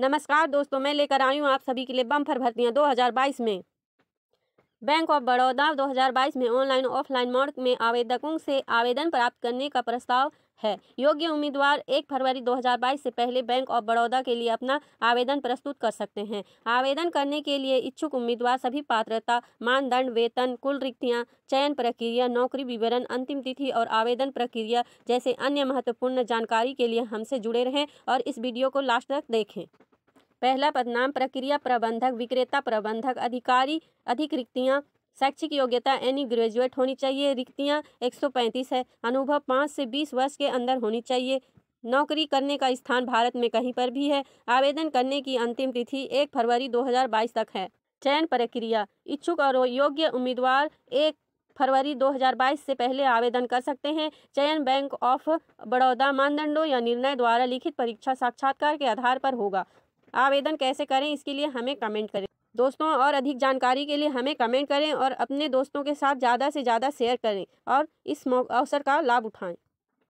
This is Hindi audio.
नमस्कार दोस्तों मैं लेकर आई हूँ आप सभी के लिए बम्फर भर्तियाँ 2022 में बैंक ऑफ बड़ौदा 2022 में ऑनलाइन ऑफलाइन मोड में आवेदकों से आवेदन प्राप्त करने का प्रस्ताव है योग्य उम्मीदवार 1 फरवरी 2022 से पहले बैंक ऑफ बड़ौदा के लिए अपना आवेदन प्रस्तुत कर सकते हैं आवेदन करने के लिए इच्छुक उम्मीदवार सभी पात्रता मानदंड वेतन कुल रिक्तियां चयन प्रक्रिया नौकरी विवरण अंतिम तिथि और आवेदन प्रक्रिया जैसे अन्य महत्वपूर्ण जानकारी के लिए हमसे जुड़े रहें और इस वीडियो को लास्ट तक देखें पहला पदनाम प्रक्रिया प्रबंधक विक्रेता प्रबंधक अधिकारी अधिक रिक्तियाँ शैक्षिक योग्यता एनी ग्रेजुएट होनी चाहिए रिक्तियाँ पैंतीस है अनुभव पाँच से बीस वर्ष के अंदर होनी चाहिए नौकरी करने का स्थान भारत में कहीं पर भी है आवेदन करने की अंतिम तिथि एक फरवरी 2022 तक है चयन प्रक्रिया इच्छुक और योग्य उम्मीदवार एक फरवरी 2022 से पहले आवेदन कर सकते हैं चयन बैंक ऑफ बड़ौदा मानदंडों या निर्णय द्वारा लिखित परीक्षा साक्षात्कार के आधार पर होगा आवेदन कैसे करें इसके लिए हमें कमेंट करें दोस्तों और अधिक जानकारी के लिए हमें कमेंट करें और अपने दोस्तों के साथ ज़्यादा से ज़्यादा शेयर करें और इस अवसर का लाभ उठाएं